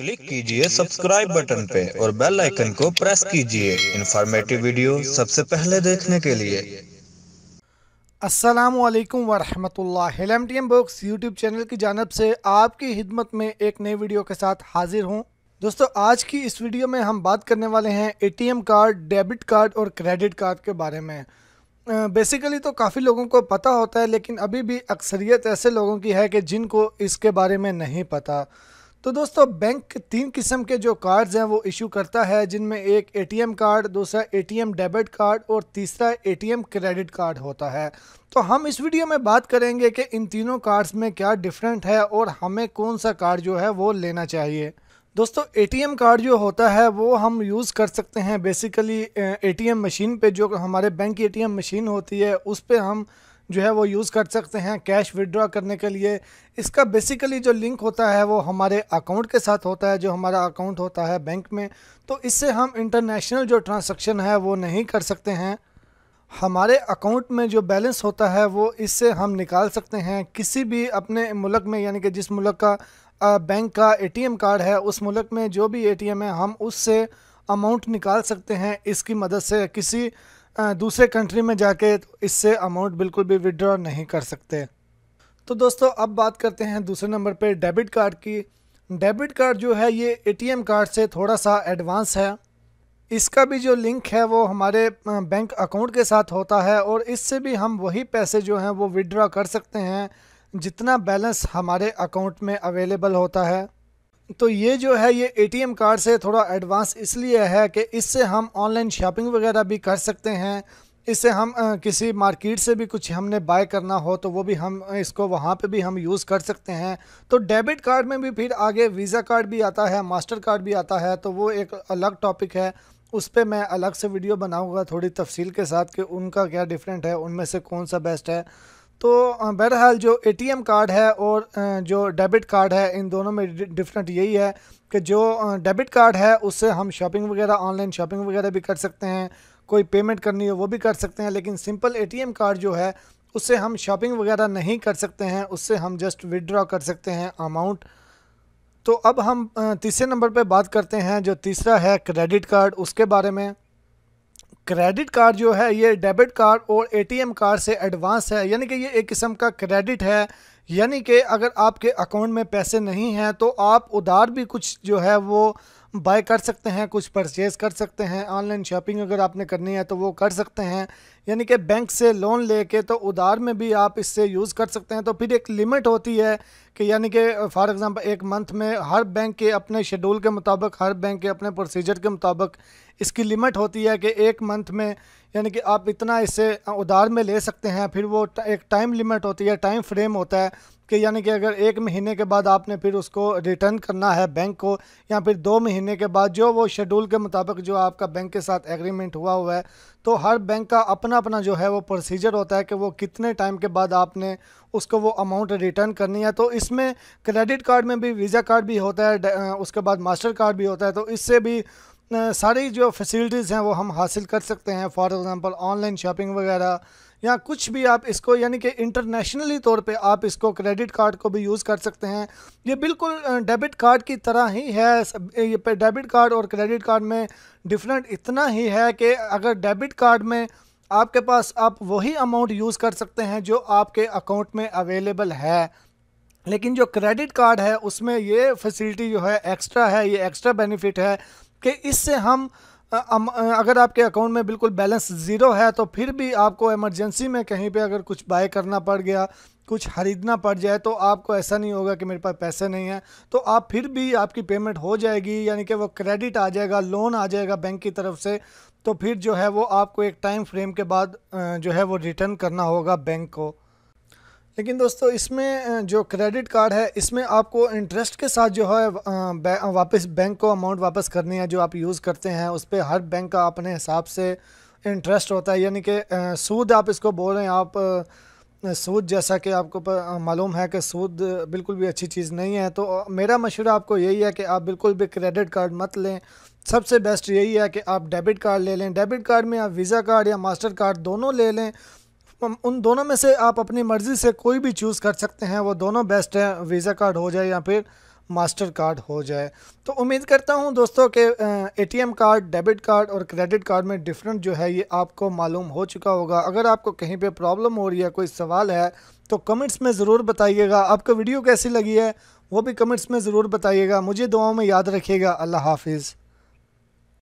click कीजिए subscribe button पे और बेल आइकन को प्रेस कीजिए इन्फॉर्मेटिव वीडियो सबसे पहले देखने के लिए अस्सलाम वालेकुम वरहमतुल्लाह एम बॉक्स यूट्यूब चैनल की जानब से आपकी हिदमत में एक नई वीडियो के साथ हाजिर हूँ दोस्तों आज की इस वीडियो में हम बात करने वाले हैं एटीएम कार्ड डेबिट कार्ड और क्रेडिट कार्ड के बारे में बेसिकली तो काफ़ी लोगों को पता होता है लेकिन अभी भी अक्सरियत ऐसे लोगों की है कि जिनको इसके बारे में नहीं पता तो दोस्तों बैंक तीन किस्म के जो कार्ड्स हैं वो इशू करता है जिनमें एक एटीएम कार्ड दूसरा एटीएम डेबिट कार्ड और तीसरा एटीएम क्रेडिट कार्ड होता है तो हम इस वीडियो में बात करेंगे कि इन तीनों कार्ड्स में क्या डिफरेंट है और हमें कौन सा कार्ड जो है वो लेना चाहिए दोस्तों एटीएम कार्ड जो होता है वो हम यूज़ कर सकते हैं बेसिकली एटीएम मशीन पे जो हमारे बैंक की एटीएम मशीन होती है उस पर हम जो है वो यूज़ कर सकते हैं कैश विदड्रॉ करने के लिए इसका बेसिकली जो लिंक होता है वो हमारे अकाउंट के साथ होता है जो हमारा अकाउंट होता है बैंक में तो इससे हम इंटरनेशनल जो ट्रांसक्शन है वो नहीं कर सकते हैं हमारे अकाउंट में जो बैलेंस होता है वो इससे हम निकाल सकते हैं किसी भी अपने मुल्क में यानी कि जिस मुल्क का बैंक का एटीएम कार्ड है उस मुल्क में जो भी एटीएम है हम उससे अमाउंट निकाल सकते हैं इसकी मदद से किसी दूसरे कंट्री में जाके इससे अमाउंट बिल्कुल भी विड्रॉ नहीं कर सकते तो दोस्तों अब बात करते हैं दूसरे नंबर पे डेबिट कार्ड की डेबिट कार्ड जो है ये एटीएम कार्ड से थोड़ा सा एडवांस है इसका भी जो लिंक है वो हमारे बैंक अकाउंट के साथ होता है और इससे भी हम वही पैसे जो हैं वो विड्रॉ कर सकते हैं जितना बैलेंस हमारे अकाउंट में अवेलेबल होता है तो ये जो है ये एटीएम कार्ड से थोड़ा एडवांस इसलिए है कि इससे हम ऑनलाइन शॉपिंग वगैरह भी कर सकते हैं इससे हम किसी मार्केट से भी कुछ हमने बाय करना हो तो वो भी हम इसको वहाँ पे भी हम यूज़ कर सकते हैं तो डेबिट कार्ड में भी फिर आगे वीज़ा कार्ड भी आता है मास्टर कार्ड भी आता है तो वो एक अलग टॉपिक है उस पर मैं अलग से वीडियो बनाऊँगा थोड़ी तफसील के साथ कि उनका क्या डिफरेंट है उनमें से कौन सा बेस्ट है तो बहरहाल जो एटीएम कार्ड है और जो डेबिट कार्ड है इन दोनों में डिफरेंट यही है कि जो डेबिट कार्ड है उससे हम शॉपिंग वगैरह ऑनलाइन शॉपिंग वगैरह भी कर सकते हैं कोई पेमेंट करनी हो वो भी कर सकते हैं लेकिन सिंपल एटीएम कार्ड जो है उससे हम शॉपिंग वगैरह नहीं कर सकते हैं उससे हम जस्ट विदड्रॉ कर सकते हैं अमाउंट तो अब हम तीसरे नंबर पर बात करते हैं जो तीसरा है क्रेडिट कार्ड उसके बारे में क्रेडिट कार्ड जो है ये डेबिट कार्ड और एटीएम कार्ड से एडवांस है यानी कि ये एक किस्म का क्रेडिट है यानी कि अगर आपके अकाउंट में पैसे नहीं हैं तो आप उधार भी कुछ जो है वो बाय कर सकते हैं कुछ परचेज़ कर सकते हैं ऑनलाइन शॉपिंग अगर आपने करनी है तो वो कर सकते हैं यानी कि बैंक से लोन लेके तो उधार में भी आप इससे यूज़ कर सकते हैं तो फिर एक लिमिट होती है कि यानी कि फॉर एग्ज़ाम्पल एक मंथ में हर बैंक के अपने शेड्यूल के मुताबिक हर बैंक के अपने प्रोसीजर के मुताबिक इसकी लिमिट होती है कि एक मंथ में यानी कि आप इतना इससे उधार में ले सकते हैं फिर वो एक टाइम लिमिट होती है टाइम फ्रेम होता है कि यानी कि अगर एक महीने के बाद आपने फिर उसको रिटर्न करना है बैंक को या फिर दो महीने के बाद जो वो शेड्यूल के मुताबिक जो आपका बैंक के साथ एग्रीमेंट हुआ हुआ है तो हर बैंक का अपना अपना जो है वो प्रोसीजर होता है कि वो कितने टाइम के बाद आपने उसको वो अमाउंट रिटर्न करनी है तो इसमें क्रेडिट कार्ड में भी वीज़ा कार्ड भी होता है उसके बाद मास्टर कार्ड भी होता है तो इससे भी सारी जो फैसिलिटीज़ हैं वो हम हासिल कर सकते हैं फॉर एग्ज़ाम्पल ऑनलाइन शॉपिंग वगैरह या कुछ भी आप इसको यानी कि इंटरनेशनली तौर पे आप इसको क्रेडिट कार्ड को भी यूज़ कर सकते हैं ये बिल्कुल डेबिट कार्ड की तरह ही है ये डेबिट कार्ड और क्रेडिट कार्ड में डिफरेंट इतना ही है कि अगर डेबिट कार्ड में आपके पास आप वही अमाउंट यूज़ कर सकते हैं जो आपके अकाउंट में अवेलेबल है लेकिन जो क्रेडिट कार्ड है उसमें ये फैसिलिटी जो है एक्स्ट्रा है ये एक्स्ट्रा बेनिफिट है कि इससे हम अगर आपके अकाउंट में बिल्कुल बैलेंस ज़ीरो है तो फिर भी आपको इमरजेंसी में कहीं पे अगर कुछ बाय करना पड़ गया कुछ ख़रीदना पड़ जाए तो आपको ऐसा नहीं होगा कि मेरे पास पैसे नहीं हैं तो आप फिर भी आपकी पेमेंट हो जाएगी यानी कि वो क्रेडिट आ जाएगा लोन आ जाएगा बैंक की तरफ से तो फिर जो है वो आपको एक टाइम फ्रेम के बाद जो है वो रिटर्न करना होगा बैंक को लेकिन दोस्तों इसमें जो क्रेडिट कार्ड है इसमें आपको इंटरेस्ट के साथ जो है वापस बैंक को अमाउंट वापस करनी है जो आप यूज़ करते हैं उस पर हर बैंक का अपने हिसाब से इंटरेस्ट होता है यानी कि सूद आप इसको बोल रहे हैं आप सूद जैसा कि आपको मालूम है कि सूद बिल्कुल भी अच्छी चीज़ नहीं है तो मेरा मशूरा आपको यही है कि आप बिल्कुल भी क्रेडिट कार्ड मत लें सबसे बेस्ट यही है कि आप डेबिट कार्ड ले लें डेबिट कार्ड में आप वीज़ा कार्ड या मास्टर कार्ड दोनों ले लें उन दोनों में से आप अपनी मर्ज़ी से कोई भी चूज़ कर सकते हैं वो दोनों बेस्ट हैं वीज़ा कार्ड हो जाए या फिर मास्टर कार्ड हो जाए तो उम्मीद करता हूं दोस्तों के एटीएम कार्ड डेबिट कार्ड और क्रेडिट कार्ड में डिफरेंट जो है ये आपको मालूम हो चुका होगा अगर आपको कहीं पे प्रॉब्लम हो रही है कोई सवाल है तो कमेंट्स में ज़रूर बताइएगा आपको वीडियो कैसी लगी है वो भी कमेंट्स में ज़रूर बताइएगा मुझे दुआओं में याद रखिएगा अल्लाह हाफिज़